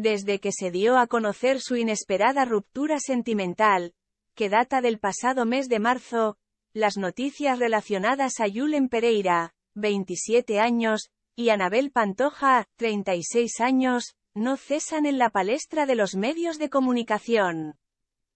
Desde que se dio a conocer su inesperada ruptura sentimental, que data del pasado mes de marzo, las noticias relacionadas a Yulen Pereira, 27 años, y Anabel Pantoja, 36 años, no cesan en la palestra de los medios de comunicación.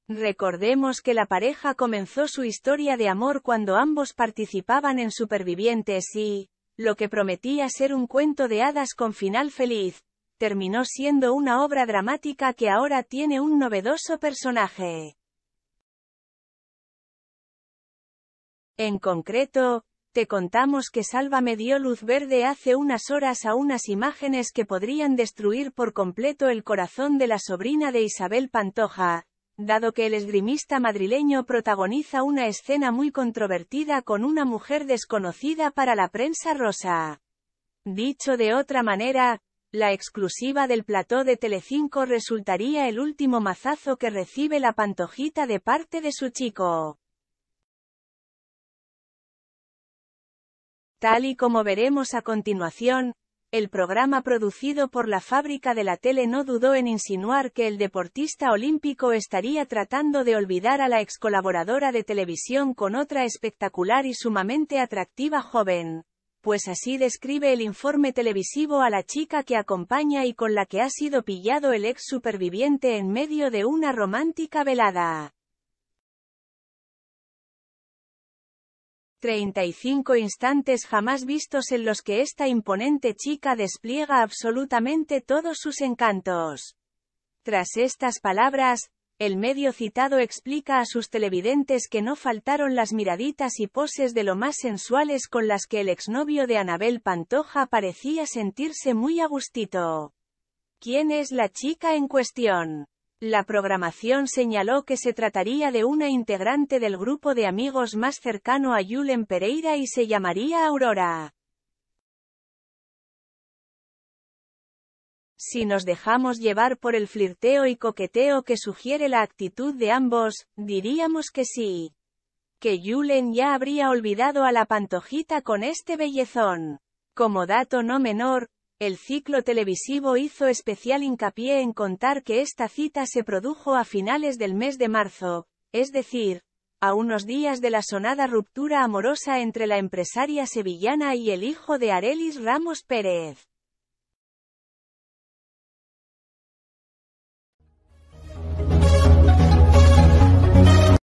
Recordemos que la pareja comenzó su historia de amor cuando ambos participaban en Supervivientes y, lo que prometía ser un cuento de hadas con final feliz, terminó siendo una obra dramática que ahora tiene un novedoso personaje. En concreto, te contamos que Sálvame dio luz verde hace unas horas a unas imágenes que podrían destruir por completo el corazón de la sobrina de Isabel Pantoja, dado que el esgrimista madrileño protagoniza una escena muy controvertida con una mujer desconocida para la prensa rosa. Dicho de otra manera, la exclusiva del plató de Telecinco resultaría el último mazazo que recibe la pantojita de parte de su chico. Tal y como veremos a continuación, el programa producido por la fábrica de la tele no dudó en insinuar que el deportista olímpico estaría tratando de olvidar a la ex colaboradora de televisión con otra espectacular y sumamente atractiva joven pues así describe el informe televisivo a la chica que acompaña y con la que ha sido pillado el ex superviviente en medio de una romántica velada. 35 instantes jamás vistos en los que esta imponente chica despliega absolutamente todos sus encantos. Tras estas palabras, el medio citado explica a sus televidentes que no faltaron las miraditas y poses de lo más sensuales con las que el exnovio de Anabel Pantoja parecía sentirse muy a gustito. ¿Quién es la chica en cuestión? La programación señaló que se trataría de una integrante del grupo de amigos más cercano a Julen Pereira y se llamaría Aurora. Si nos dejamos llevar por el flirteo y coqueteo que sugiere la actitud de ambos, diríamos que sí. Que Yulen ya habría olvidado a la pantojita con este bellezón. Como dato no menor, el ciclo televisivo hizo especial hincapié en contar que esta cita se produjo a finales del mes de marzo, es decir, a unos días de la sonada ruptura amorosa entre la empresaria sevillana y el hijo de Arelis Ramos Pérez.